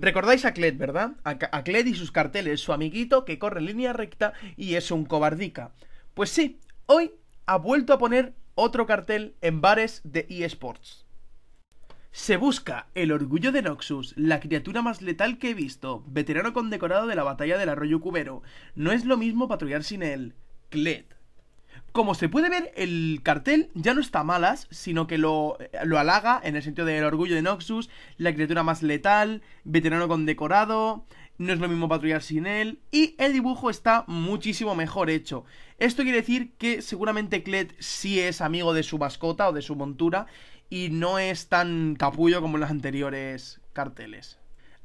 Recordáis a Cled, ¿verdad? A, y sus carteles, su amiguito que corre en línea recta y es un cobardica. Pues sí, hoy ha vuelto a poner otro cartel en bares de eSports. Se busca el orgullo de Noxus, la criatura más letal que he visto, veterano condecorado de la batalla del arroyo Cubero. No es lo mismo patrullar sin él. Cled como se puede ver, el cartel ya no está malas, sino que lo, eh, lo halaga en el sentido del orgullo de Noxus, la criatura más letal, veterano condecorado, no es lo mismo patrullar sin él, y el dibujo está muchísimo mejor hecho. Esto quiere decir que seguramente Kled sí es amigo de su mascota o de su montura, y no es tan capullo como en los anteriores carteles.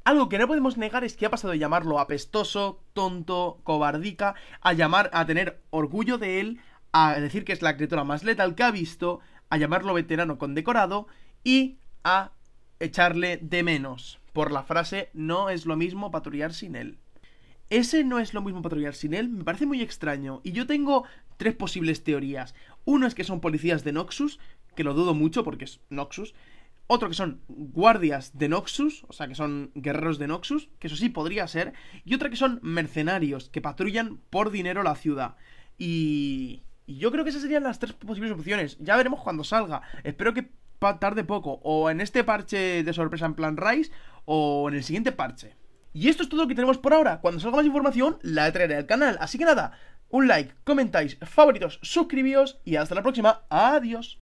Algo que no podemos negar es que ha pasado de llamarlo apestoso, tonto, cobardica, a llamar a tener orgullo de él, a decir que es la criatura más letal que ha visto, a llamarlo veterano condecorado y a echarle de menos por la frase no es lo mismo patrullar sin él. Ese no es lo mismo patrullar sin él me parece muy extraño y yo tengo tres posibles teorías. Uno es que son policías de Noxus, que lo dudo mucho porque es Noxus. Otro que son guardias de Noxus, o sea que son guerreros de Noxus, que eso sí podría ser. Y otra que son mercenarios que patrullan por dinero la ciudad. Y y yo creo que esas serían las tres posibles opciones. Ya veremos cuando salga. Espero que tarde poco. O en este parche de sorpresa en plan Rise. O en el siguiente parche. Y esto es todo lo que tenemos por ahora. Cuando salga más información, la traeré al canal. Así que nada, un like, comentáis, favoritos, suscribíos y hasta la próxima. Adiós.